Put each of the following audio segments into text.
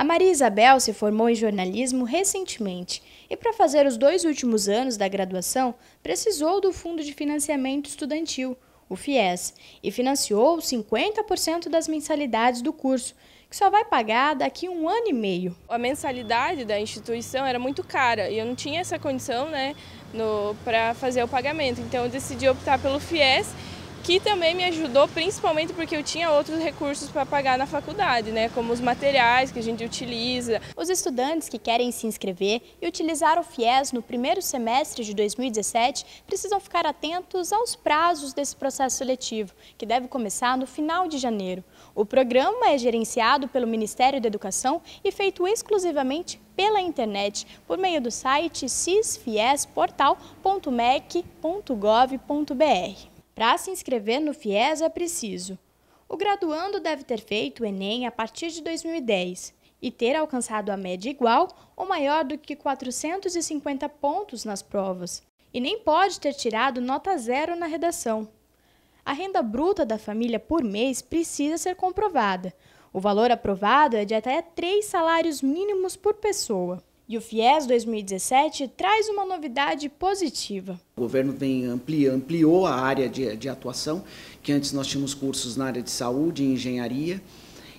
A Maria Isabel se formou em jornalismo recentemente e, para fazer os dois últimos anos da graduação, precisou do Fundo de Financiamento Estudantil, o FIES, e financiou 50% das mensalidades do curso, que só vai pagar daqui um ano e meio. A mensalidade da instituição era muito cara e eu não tinha essa condição né, para fazer o pagamento, então eu decidi optar pelo FIES que também me ajudou principalmente porque eu tinha outros recursos para pagar na faculdade, né, como os materiais que a gente utiliza. Os estudantes que querem se inscrever e utilizar o FIES no primeiro semestre de 2017 precisam ficar atentos aos prazos desse processo seletivo, que deve começar no final de janeiro. O programa é gerenciado pelo Ministério da Educação e feito exclusivamente pela internet, por meio do site cisfiesportal.mec.gov.br. Para se inscrever no FIES é preciso: o graduando deve ter feito o Enem a partir de 2010 e ter alcançado a média igual ou maior do que 450 pontos nas provas, e nem pode ter tirado nota zero na redação. A renda bruta da família por mês precisa ser comprovada. O valor aprovado é de até três salários mínimos por pessoa. E o FIES 2017 traz uma novidade positiva. O governo vem ampli, ampliou a área de, de atuação, que antes nós tínhamos cursos na área de saúde e engenharia,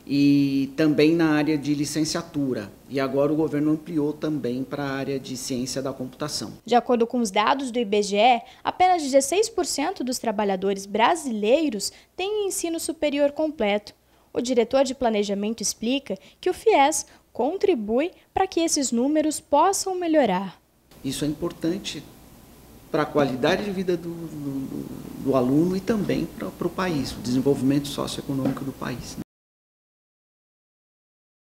e também na área de licenciatura. E agora o governo ampliou também para a área de ciência da computação. De acordo com os dados do IBGE, apenas 16% dos trabalhadores brasileiros têm ensino superior completo. O diretor de planejamento explica que o FIES contribui para que esses números possam melhorar. Isso é importante para a qualidade de vida do, do, do aluno e também para, para o país, o desenvolvimento socioeconômico do país. Né?